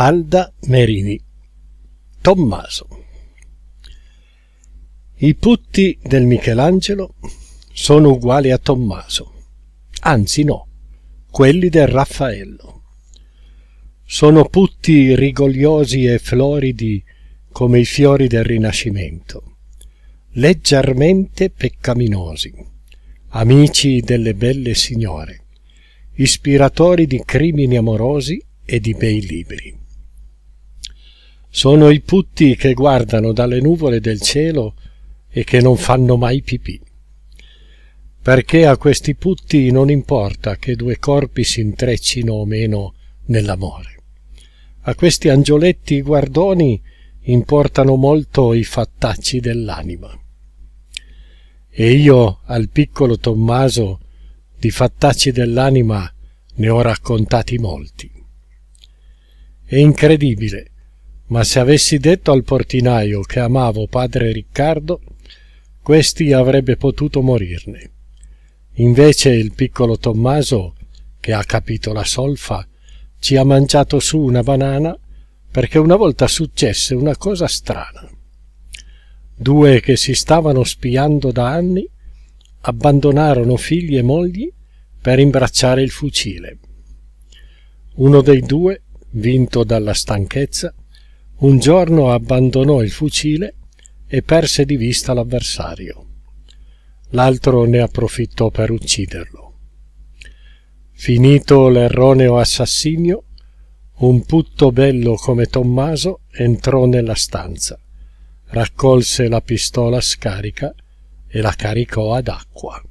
Alda Merini Tommaso I putti del Michelangelo sono uguali a Tommaso, anzi no, quelli del Raffaello. Sono putti rigogliosi e floridi come i fiori del Rinascimento, leggermente peccaminosi, amici delle belle signore, ispiratori di crimini amorosi e di bei libri. Sono i putti che guardano dalle nuvole del cielo e che non fanno mai pipì. Perché a questi putti non importa che due corpi si intreccino o meno nell'amore. A questi angioletti guardoni importano molto i fattacci dell'anima. E io al piccolo Tommaso di fattacci dell'anima ne ho raccontati molti. È incredibile ma se avessi detto al portinaio che amavo padre Riccardo, questi avrebbe potuto morirne. Invece il piccolo Tommaso, che ha capito la solfa, ci ha mangiato su una banana perché una volta successe una cosa strana. Due che si stavano spiando da anni abbandonarono figli e mogli per imbracciare il fucile. Uno dei due, vinto dalla stanchezza, un giorno abbandonò il fucile e perse di vista l'avversario. L'altro ne approfittò per ucciderlo. Finito l'erroneo assassinio, un putto bello come Tommaso entrò nella stanza, raccolse la pistola scarica e la caricò ad acqua.